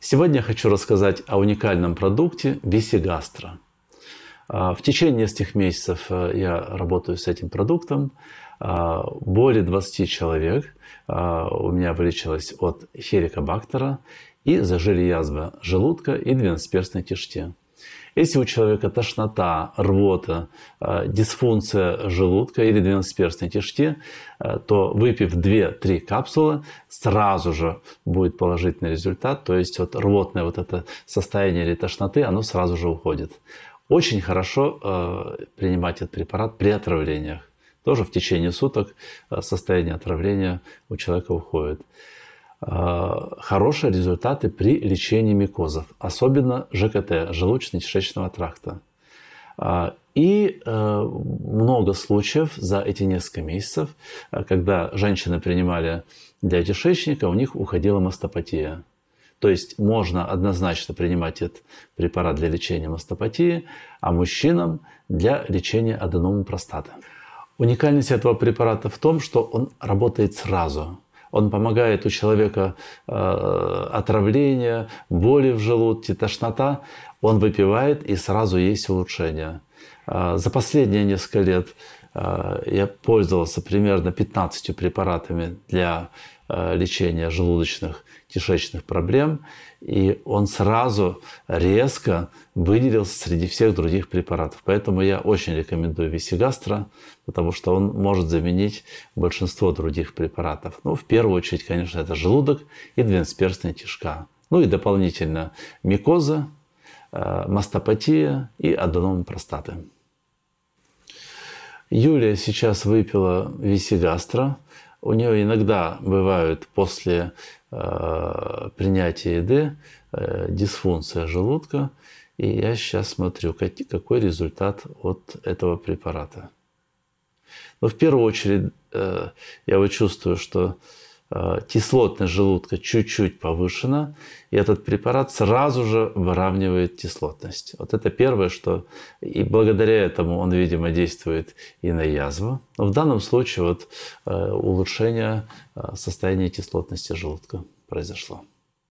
Сегодня я хочу рассказать о уникальном продукте Висигастро. А, в течение нескольких месяцев а, я работаю с этим продуктом. А, более 20 человек у меня вылечилось от хеликобактера и зажили язвы желудка и двенадцатиперстной кишки. Если у человека тошнота, рвота, э, дисфункция желудка или двенадцатиперстной кишки, э, то выпив 2-3 капсулы, сразу же будет положительный результат. То есть вот рвотное вот это состояние или тошноты, оно сразу же уходит. Очень хорошо э, принимать этот препарат при отравлениях. Тоже в течение суток состояние отравления у человека уходит. Э, хорошие результаты при лечении микозов, особенно ЖКТ, желудочно-кишечного тракта. Э, и э, много случаев за эти несколько месяцев, когда женщины принимали для кишечника, у них уходила мастопатия. То есть можно однозначно принимать этот препарат для лечения мастопатии, а мужчинам для лечения аденома простаты. Уникальность этого препарата в том, что он работает сразу – он помогает у человека э, отравление, боли в желудке, тошнота. Он выпивает и сразу есть улучшение. Э, за последние несколько лет Э, я пользовался примерно 15 препаратами для э, лечения желудочных, кишечных проблем, и он сразу резко выделился среди всех других препаратов. Поэтому я очень рекомендую Висигастро, потому что он может заменить большинство других препаратов. Ну, в первую очередь, конечно, это желудок и двенадцатиперстная кишка. Ну и дополнительно микоза, э, мастопатия и аденома простаты. Юлия сейчас выпила висигастро. У нее иногда бывают после э, принятия еды э, дисфункция желудка. И я сейчас смотрю, какой результат от этого препарата. Но ну, в первую очередь э, я вот чувствую, что Э, кислотность желудка чуть-чуть повышена, и этот препарат сразу же выравнивает кислотность. Вот это первое, что... И благодаря этому он, видимо, действует и на язву. Но в данном случае вот э, улучшение э, состояния кислотности желудка произошло.